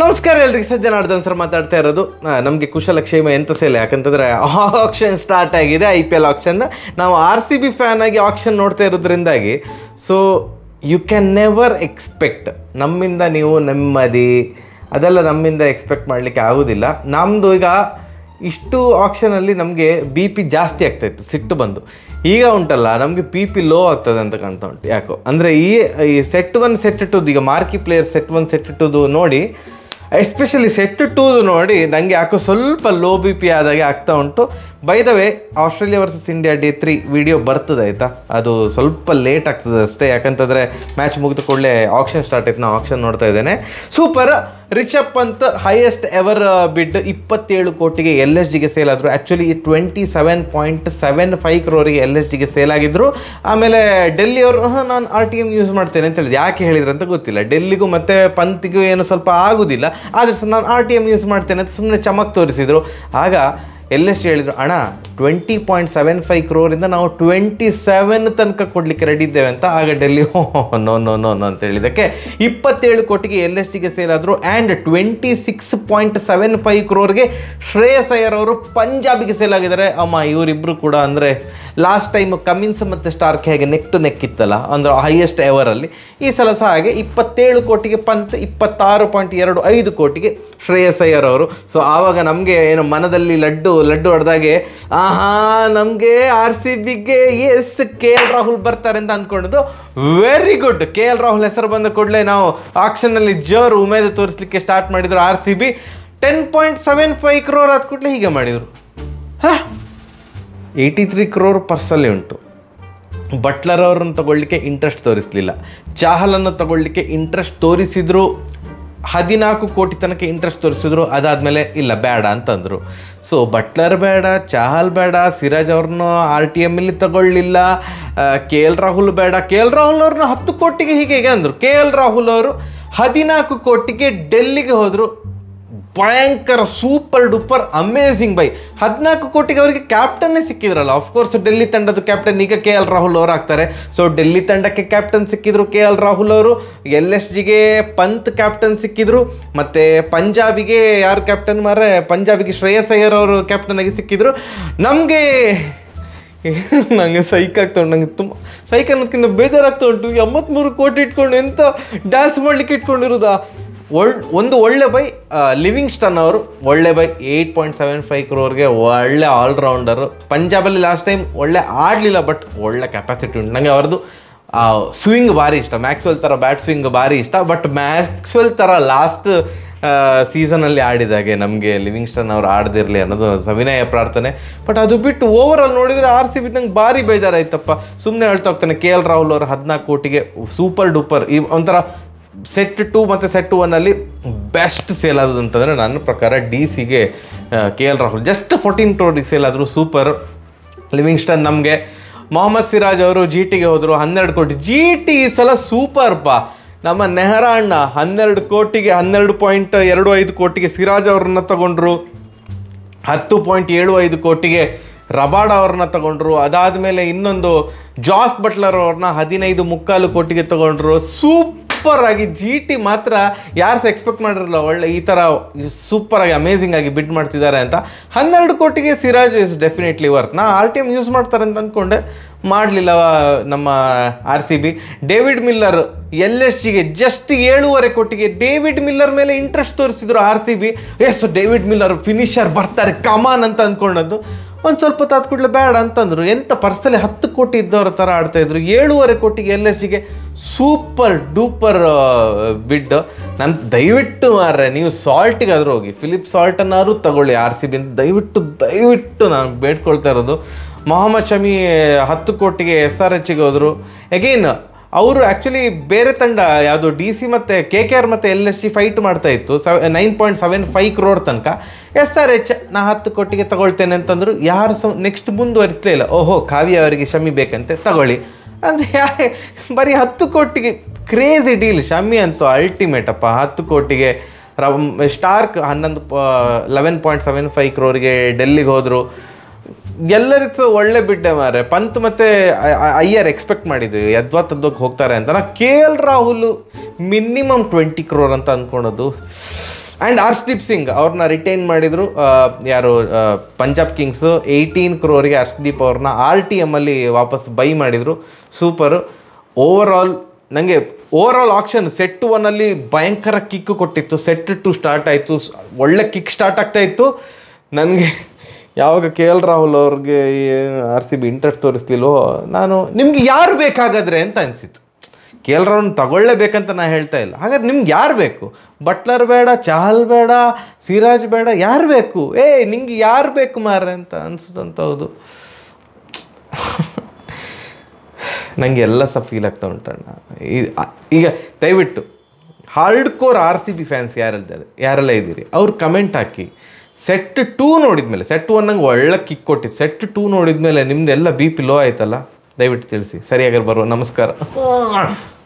ನಮಸ್ಕಾರ ಎಲ್ರಿಗೆ ಸಜ್ಜನ ಮಾತಾಡ್ತಾ ಇರೋದು ನಮಗೆ ಕುಶಲಕ್ಷೇಮ ಎಂತ ಸೇಲೆ ಯಾಕಂತಂದರೆ ಆಕ್ಷನ್ ಸ್ಟಾರ್ಟ್ ಆಗಿದೆ ಐ ಪಿ ಎಲ್ ಆಕ್ಷನ್ ನಾವು ಆರ್ ಸಿ ಬಿ ಫ್ಯಾನ್ ಆಗಿ ಆಕ್ಷನ್ ನೋಡ್ತಾ ಇರೋದ್ರಿಂದಾಗಿ so you can never expect ನಮ್ಮಿಂದ ನೀವು ನೆಮ್ಮದಿ ಅದೆಲ್ಲ ನಮ್ಮಿಂದ ಎಕ್ಸ್ಪೆಕ್ಟ್ ಮಾಡಲಿಕ್ಕೆ ಆಗೋದಿಲ್ಲ ನಮ್ಮದು ಈಗ ಇಷ್ಟು ಆಕ್ಷನಲ್ಲಿ ನಮಗೆ ಬಿ ಪಿ ಜಾಸ್ತಿ ಆಗ್ತಾಯಿತ್ತು ಸಿಟ್ಟು ಬಂದು ಈಗ ಉಂಟಲ್ಲ ನಮಗೆ ಪಿ ಪಿ ಲೋ ಆಗ್ತದೆ ಅಂತ ಕಾಣ್ತಾ ಉಂಟು ಯಾಕೋ ಅಂದರೆ ಈ ಈ ಸೆಟ್ ಒನ್ ಸೆಟ್ ಟುದು ಈಗ marquee player set one set ಇಟ್ಟುದು ನೋಡಿ ಎಸ್ಪೆಷಲಿ ಸೆಟ್ ಟೂದು ನೋಡಿ ನನಗೆ ಯಾಕೋ ಸ್ವಲ್ಪ ಲೋ ಬಿ ಪಿ ಆದಾಗೆ ಆಗ್ತಾ ಉಂಟು ವೇ Australia versus India day three video ಬರ್ತದೆ ಆಯಿತಾ ಅದು ಸ್ವಲ್ಪ ಲೇಟ್ ಆಗ್ತದೆ ಅಷ್ಟೇ ಯಾಕಂತಂದರೆ ಮ್ಯಾಚ್ ಮುಗಿದ ಕೂಡಲೇ ಆಪ್ಷನ್ ಸ್ಟಾರ್ಟ್ ಆಯ್ತು ನಾನು ಆಪ್ಷನ್ ನೋಡ್ತಾ ಇದ್ದೇನೆ super Rishabh Pant highest ever bid ಇಪ್ಪತ್ತೇಳು ಕೋಟಿಗೆ ಎಲ್ ಎಸ್ ಜಿಗೆ ಸೇಲ್ ಆದರು actually twenty seven point seven five ಕ್ರೋರಿಗೆ ಎಲ್ ಎಸ್ ಜಿಗೆ ಸೇಲ್ ಆಗಿದ್ದರು ಆಮೇಲೆ ಡೆಲ್ಲಿಯವರು ಅವರು ನಾನು ಆರ್ ಟಿ ಎಮ್ ಯೂಸ್ ಮಾಡ್ತೇನೆ ಅಂತ ಹೇಳಿದೆ ಯಾಕೆ ಹೇಳಿದ್ರು ಅಂತ ಗೊತ್ತಿಲ್ಲ ಡೆಲ್ಲಿಗೂ ಮತ್ತು ಪಂತ್ಗೂ ಏನು ಸ್ವಲ್ಪ ಆಗೋದಿಲ್ಲ ಆದರೆ ಸಹ ನಾನು ಆರ್ ಟಿ ಎಮ್ ಯೂಸ್ ಮಾಡ್ತೇನೆ ಅಂತ ಸುಮ್ಮನೆ ಚಮಕ್ ತೋರಿಸಿದರು ಆಗ ಎಲ್ಲೆಷ್ಟು ಹೇಳಿದ್ರು ಅಣ್ಣ ಟ್ವೆಂಟಿ ಪಾಯಿಂಟ್ ಸೆವೆನ್ ಫೈವ್ ಕ್ರೋರಿಂದ ನಾವು ಟ್ವೆಂಟಿ ಸೆವೆನ್ ತನಕ ಕೊಡಲಿಕ್ಕೆ ರೆಡಿ ಇದ್ದೇವೆ ಅಂತ ಆಗ ಡೆಲ್ಲಿ ನೋ ನೋ ನೋ ಅಂತ ಹೇಳಿದ್ದಕ್ಕೆ ಇಪ್ಪತ್ತೇಳು ಕೋಟಿಗೆ ಎಲ್ ಎಸ್ ಟಿಗೆ ಸೇಲ್ ಆದರು and twenty six point seven five ಕ್ರೋರ್ಗೆ ಶ್ರೇಯಸ್ ಅಯ್ಯರ್ ಅವರು ಪಂಜಾಬಿಗೆ ಸೇಲ್ ಆಗಿದ್ದಾರೆ ಅಮ್ಮ ಇವರಿಬ್ಬರು ಕೂಡ ಅಂದರೆ ಲಾಸ್ಟ್ ಟೈಮ್ ಕಮಿನ್ಸ್ ಮತ್ತು ಸ್ಟಾರ್ಕ್ ಹೇಗೆ ನೆಕ್ ನೆಕ್ಕಿತ್ತಲ್ಲ ನೆಕ್ ಅಂದರೆ ಹೈಯೆಸ್ಟ್ ಎವರಲ್ಲಿ ಈ ಸಲ ಸಹ ಹಾಗೆ ಇಪ್ಪತ್ತೇಳು ಕೋಟಿಗೆ ಪಂತ್ ಇಪ್ಪತ್ತಾರು ಪಾಯಿಂಟ್ ಎರಡು ಐದು ಕೋಟಿಗೆ ಶ್ರೇಯಸ್ ಅಯ್ಯರ್ ಅವರು ಸೊ ಆವಾಗ ನಮಗೆ ಏನು ಮನದಲ್ಲಿ ಲಡ್ಡು ಲಡ್ಡು ಹೊಡೆದಾಗೆ ಆಹಾ ನಮಗೆ ಆರ್ ಸಿ ಬಿಗೆ ಎಸ್ ಕೆ ಎಲ್ ರಾಹುಲ್ ಬರ್ತಾರೆ ಅಂತ ಅಂದ್ಕೊಂಡಿದ್ದು very good K L Rahul ಹೆಸರು ಬಂದ ಕೂಡಲೇ ನಾವು ಆಕ್ಷನ್ನಲ್ಲಿ ಜೋರು ಉಮೇದು ತೋರಿಸ್ಲಿಕ್ಕೆ ಸ್ಟಾರ್ಟ್ ಮಾಡಿದ್ರು R C B ten point seven five crore ಆದ ಕೂಡಲೇ ಹೀಗೆ ಮಾಡಿದರು ಹಾ ಏಯ್ಟಿ ತ್ರೀ ಕ್ರೋರ್ ಪರ್ಸಲ್ಲಿ ಉಂಟು ಬಟ್ಲರ್ ಅವ್ರನ್ನ ತಗೊಳ್ಳಿಕ್ಕೆ ಇಂಟ್ರೆಸ್ಟ್ ತೋರಿಸಲಿಲ್ಲ ಚಾಹಲನ್ನು ತಗೊಳ್ಳಿಕ್ಕೆ ಇಂಟ್ರೆಸ್ಟ್ ತೋರಿಸಿದ್ರು ಹದಿನಾಲ್ಕು ಕೋಟಿ ತನಕ ಇಂಟ್ರೆಸ್ಟ್ ತೋರಿಸಿದ್ರು ಅದಾದಮೇಲೆ ಇಲ್ಲ ಬೇಡ ಅಂತಂದರು ಸೊ ಬಟ್ಲರ್ ಬೇಡ ಚಹಲ್ ಬೇಡ ಸಿರಾಜ್ ಅವ್ರನ್ನ ಆರ್ ಟಿ ಎಮ್ಮಲ್ಲಿ ತಗೊಳ್ಳಿಲ್ಲ ಕೆ ಎಲ್ ರಾಹುಲ್ ಬೇಡ ಕೆ ಎಲ್ ರಾಹುಲ್ ಅವ್ರನ್ನ ಹತ್ತು ಕೋಟಿಗೆ ಹೀಗೆ ಅಂದರು ಕೆ ಎಲ್ ರಾಹುಲ್ ಅವರು ಹದಿನಾಲ್ಕು ಕೋಟಿಗೆ ಡೆಲ್ಲಿಗೆ ಹೋದರು ಭಯಂಕರ ಸೂಪರ್ ಡೂಪರ್ ಅಮೇಝಿಂಗ್ ಬೈ ಹದಿನಾಲ್ಕು ಕೋಟಿಗೆ ಅವರಿಗೆ ಕ್ಯಾಪ್ಟನ್ನೇ ಸಿಕ್ಕಿದ್ರಲ್ಲ ಆಫ್ಕೋರ್ಸ್ ಡೆಲ್ಲಿ ತಂಡದ ಕ್ಯಾಪ್ಟನ್ ಈಗ ಕೆ ಎಲ್ ರಾಹುಲ್ ಅವರು ಆಗ್ತಾರೆ ಸೊ ಡೆಲ್ಲಿ ತಂಡಕ್ಕೆ ಕ್ಯಾಪ್ಟನ್ ಸಿಕ್ಕಿದ್ರು ಕೆ ಎಲ್ ರಾಹುಲ್ ಅವರು ಎಲ್ ಎಸ್ ಜಿಗೆ ಪಂತ್ ಕ್ಯಾಪ್ಟನ್ ಸಿಕ್ಕಿದ್ರು ಮತ್ತು ಪಂಜಾಬಿಗೆ ಯಾರು ಕ್ಯಾಪ್ಟನ್ ಮಾರೆ ಪಂಜಾಬಿಗೆ ಶ್ರೇಯಸ್ ಅಯ್ಯರ್ ಅವರು ಕ್ಯಾಪ್ಟನ್ ಆಗಿ ಸಿಕ್ಕಿದ್ರು ನಮಗೆ ನನಗೆ ಸೈಕ್ ಆಗ್ತಾ ಉಂಟು ನಂಗೆ ತುಂಬ ಸೈಕ್ ಅನ್ನೋದಕ್ಕಿಂತ ಬೇಜಾರಾಗ್ತಾ ಉಂಟು ಎಂಬತ್ತ್ಮೂರು ಕೋಟಿ ಇಟ್ಕೊಂಡು ಎಂಥ ಡ್ಯಾನ್ಸ್ ಮಾಡಲಿಕ್ಕೆ ಇಟ್ಕೊಂಡಿರೋದಾ ಒಳ್ಳೆ ಒಂದು ಒಳ್ಳೆ ಬೈ ಲಿವಿಂಗ್ಸ್ಟನ್ ಅವರು ಒಳ್ಳೆ buy eight point seven five ಕ್ರೋರ್ಗೆ ಒಳ್ಳೆ ಆಲ್ರೌಂಡರು ಪಂಜಾಬಲ್ಲಿ ಲಾಸ್ಟ್ ಟೈಮ್ ಒಳ್ಳೆ ಆಡಲಿಲ್ಲ ಬಟ್ ಒಳ್ಳೆ ಕೆಪಾಸಿಟಿ ಉಂಟು ನನಗೆ ಅವ್ರದ್ದು ಸ್ವಿಂಗ್ ಭಾರಿ ಇಷ್ಟ ಮ್ಯಾಕ್ಸ್ವೆಲ್ ಥರ ಬ್ಯಾಟ್ ಸ್ವಿಂಗ್ ಭಾರಿ ಇಷ್ಟ ಬಟ್ ಮ್ಯಾಕ್ಸ್ವೆಲ್ ಥರ ಲಾಸ್ಟ್ ಸೀಸನಲ್ಲಿ ಆಡಿದಾಗೆ ನಮಗೆ ಲಿವಿಂಗ್ಸ್ಟನ್ ಅವರು ಆಡದಿರಲಿ ಅನ್ನೋದು ಸವಿನಯ ಪ್ರಾರ್ಥನೆ ಬಟ್ ಅದು ಬಿಟ್ಟು ಓವರ್ ಆಲ್ ನೋಡಿದರೆ ಆರ್ ಸಿ ಬಿ ನಂಗೆ ಭಾರಿ ಬೇಜಾರಾಯ್ತಪ್ಪ ಸುಮ್ಮನೆ ಹೇಳ್ತಾ ಹೋಗ್ತಾನೆ ಕೆ ಎಲ್ ರಾಹುಲ್ ಅವರು ಹದಿನಾಲ್ಕು ಕೋಟಿಗೆ ಸೂಪರ್ ಡೂಪರ್ ಈ ಒಂಥರ ಸೆಟ್ ಟು ಮತ್ತು ಸೆಟ್ ಒನ್ನಲ್ಲಿ ಬೆಸ್ಟ್ ಸೇಲ್ ಆದದಂತಂದರೆ ನನ್ನ ಪ್ರಕಾರ ಡಿ ಸಿಗೆ K L Rahul just fourteen ಕ್ರೋಡಿಗೆ ಸೇಲ್ ಆದರೂ ಸೂಪರ್ ಲಿವಿಂಗ್ಸ್ಟನ್ ನಮಗೆ ಮೊಹಮ್ಮದ್ ಸಿರಾಜ್ ಅವರು ಜಿ ಟಿಗೆ ಹೋದರು ಹನ್ನೆರಡು ಕೋಟಿ ಜಿ ಟಿ ಈ ಸಲ ಸೂಪರ್ ಬಾ ನಮ್ಮ ನೆಹರಾ ಅಣ್ಣ ಹನ್ನೆರಡು ಕೋಟಿಗೆ ಹನ್ನೆರಡು ಪಾಯಿಂಟ್ ಎರಡು ಐದು ಕೋಟಿಗೆ ಸಿರಾಜ್ ಅವ್ರನ್ನ ತಗೊಂಡ್ರು ಹತ್ತು ಪಾಯಿಂಟ್ ಏಳು ಐದು ಕೋಟಿಗೆ ರಬಾಡ್ ಅವ್ರನ್ನ ತಗೊಂಡ್ರು ಮೇಲೆ ಇನ್ನೊಂದು ಜಾಸ್ ಬಟ್ಲರ್ ಅವ್ರನ್ನ ಹದಿನೈದು ಮುಕ್ಕಾಲು ಕೋಟಿಗೆ ತಗೊಂಡ್ರು ಸೂಪ್ ಸೂಪರ್ ಆಗಿ ಜಿ ಟಿ ಮಾತ್ರ ಯಾರು ಎಕ್ಸ್ಪೆಕ್ಟ್ ಮಾಡಿರಲ್ಲ ಒಳ್ಳೆ ಈ ಥರ ಸೂಪರ್ ಆಗಿ ಅಮೇಸಿಂಗ್ ಆಗಿ ಬಿಡ್ ಮಾಡ್ತಿದ್ದಾರೆ ಅಂತ ಹನ್ನೆರಡು ಕೋಟಿಗೆ ಸಿರಾಜ್ ಇಸ್ ಡೆಫಿನೆಟ್ಲಿ ವರ್ತ್ ನಾ ಆರ್ ಟಿ ಎಮ್ ಯೂಸ್ ಮಾಡ್ತಾರೆ ಅಂತ ಅಂದ್ಕೊಂಡೆ ಮಾಡಲಿಲ್ಲ ನಮ್ಮ R C B David Miller L S ಜಿಗೆ ಜಸ್ಟ್ ಏಳುವರೆ ಕೋಟಿಗೆ ಡೇವಿಡ್ ಮಿಲ್ಲರ್ ಮೇಲೆ ಇಂಟ್ರೆಸ್ಟ್ ತೋರಿಸಿದ್ರು R C B yes David Miller finisher ಬರ್ತಾರೆ ಕಮಾನ್ ಅಂತ ಅಂದ್ಕೊಂಡದ್ದು ಒಂದು ಸ್ವಲ್ಪ ಹೊತ್ತು ಕೂಡಲೇ ಬೇಡ ಅಂತಂದರು ಎಂಥ ಪರ್ಸಲ್ಲಿ ಹತ್ತು ಕೋಟಿ ಇದ್ದವ್ರ ಥರ ಆಡ್ತಾಯಿದ್ರು ಏಳುವರೆ ಕೋಟಿಗೆ ಎಲ್ ಎಸ್ ಸೂಪರ್ ಡೂಪರ್ ಬಿಡ್ ನನ್ನ ದಯವಿಟ್ಟು ಮಾರ್ರೆ ನೀವು ಸಾಲ್ಟಿಗಾದರೂ ಹೋಗಿ ಫಿಲಿಪ್ ಸಾಲ್ಟನ್ನಾದರೂ ತಗೊಳ್ಳಿ ಆರ್ ಸಿ ಬಿಂದು ದಯವಿಟ್ಟು ದಯವಿಟ್ಟು ನಾನು ಬೇಡ್ಕೊಳ್ತಾ ಇರೋದು ಮೊಹಮ್ಮದ್ ಶಮಿ ಹತ್ತು ಕೋಟಿಗೆ ಎಸ್ ಆರ್ ಎಚ್ಗೆ ಹೋದರು ಎಗೈನ್ ಅವರು ಆ್ಯಕ್ಚುಲಿ ಬೇರೆ ತಂಡ ಯಾವುದು ಡಿ ಸಿ ಮತ್ತು ಕೆ ಕೆ ಆರ್ ಮತ್ತು ಎಲ್ ಎಸ್ ಸಿ ಫೈಟ್ ಮಾಡ್ತಾ ಇತ್ತು ಸವ್ nine point seven five crore ತನಕ ಎಸ್ ಆರ್ ಎಚ್ ನಾ ಹತ್ತು ಕೋಟಿಗೆ ತಗೊಳ್ತೇನೆ ಅಂತಂದರು ಯಾರು ಸಹ ನೆಕ್ಸ್ಟ್ ಮುಂದುವರಿಸಲೇ ಇಲ್ಲ ಓಹೋ ಕಾವ್ಯ ಅವರಿಗೆ ಶಮಿ ಬೇಕಂತೆ ತಗೊಳ್ಳಿ ಅಂದರೆ ಯಾ ಬರೀ ಹತ್ತು ಕೋಟಿಗೆ ಕ್ರೇಜಿ ಡೀಲ್ ಶಮಿ ಅಂತೂ ಅಲ್ಟಿಮೇಟ್ ಅಪ್ಪ ಹತ್ತು ಕೋಟಿಗೆ ರವ್ ಸ್ಟಾರ್ಕ್ ಹನ್ನೊಂದು ಲೆವೆನ್ ಪಾಯಿಂಟ್ ಸೆವೆನ್ ಫೈವ್ ಕ್ರೋರಿಗೆ ಡೆಲ್ಲಿಗೆ ಹೋದರು ಎಲ್ಲರಿಗೂ ಒಳ್ಳೆ ಬಿಡ್ಡೆ ಮಾರೆ ಪಂತ್ ಮತ್ತೆ ಅಯ್ಯರ್ ಎಕ್ಸ್ಪೆಕ್ಟ್ ಮಾಡಿದ್ವಿ ಯದ್ವಾ ತದ್ದಕ್ಕೆ ಹೋಗ್ತಾರೆ ಅಂತ ನಾ K L Rahul minimum twenty crore ಅಂತ ಅಂದ್ಕೊಳೋದು ಆ್ಯಂಡ್ ಹರ್ಷದೀಪ್ ಸಿಂಗ್ ಅವ್ರನ್ನ ರಿಟೈನ್ ಮಾಡಿದರು ಯಾರು ಪಂಜಾಬ್ ಕಿಂಗ್ಸು ಏಯ್ಟೀನ್ ಕ್ರೋರಿಗೆ ಹರ್ಷದೀಪ್ ಅವ್ರನ್ನ ಆರ್ ಟಿ ಎಮ್ಮಲ್ಲಿ ವಾಪಸ್ ಬೈ ಮಾಡಿದರು ಸೂಪರು ಓವರ್ ಆಲ್ ನನಗೆ ಓವರ್ ಆಲ್ ಆಕ್ಷನ್ ಸೆಟ್ ಒನ್ನಲ್ಲಿ ಭಯಂಕರ ಕಿಕ್ಕು ಕೊಟ್ಟಿತ್ತು ಸೆಟ್ ಟು ಸ್ಟಾರ್ಟ್ ಆಯಿತು ಒಳ್ಳೆ ಕಿಕ್ ಸ್ಟಾರ್ಟ್ ಆಗ್ತಾ ಇತ್ತು ನನಗೆ ಯಾವಾಗ ಕೆ ಎಲ್ ರಾಹುಲ್ ಅವ್ರಿಗೆ ಆರ್ ಸಿ ಬಿ ಇಂಟ್ರೆಸ್ಟ್ ತೋರಿಸ್ತಿಲ್ವೋ ನಾನು ನಿಮ್ಗೆ ಯಾರು ಬೇಕಾಗಾದ್ರೆ ಅಂತ ಅನಿಸಿತ್ತು ಕೆ ಎಲ್ ರಾಹುಲ್ ತಗೊಳ್ಳೇಬೇಕಂತ ನಾನು ಹೇಳ್ತಾ ಇಲ್ಲ ಹಾಗಾದ್ರೆ ನಿಮ್ಗೆ ಯಾರು ಬೇಕು ಬಟ್ಲರ್ ಬೇಡ ಚಹಲ್ ಬೇಡ ಸಿರಾಜ್ ಬೇಡ ಯಾರು ಬೇಕು ಏ ನಿಮ್ಗೆ ಯಾರು ಬೇಕು ಮಾರ ಅಂತ ಅನಿಸುತ್ತಂತ ಹೌದು ನನಗೆ ಎಲ್ಲ ಸಹ ಫೀಲ್ ಆಗ್ತಾ ಉಂಟಣ್ಣ ಈಗ ದಯವಿಟ್ಟು hardcore R C B fans ಯಾರಿದ್ದಾರೆ ಯಾರೆಲ್ಲ ಇದ್ದೀರಿ ಅವ್ರು ಕಮೆಂಟ್ ಹಾಕಿ ಸೆಟ್ ಟೂ ನೋಡಿದ್ಮೇಲೆ ಸೆಟ್ ಒನ್ನಂಗೆ ಒಳ್ಳೆ ಕಿಕ್ ಕೊಟ್ಟಿತ್ತು ಸೆಟ್ ಟೂ ನೋಡಿದ್ಮೇಲೆ ನಿಮ್ದೆಲ್ಲ ಬಿ ಪಿ ಲೋ ಆಯ್ತಲ್ಲ ದಯವಿಟ್ಟು ತಿಳಿಸಿ ಸರಿಯಾಗಿ ಬರುವ ನಮಸ್ಕಾರ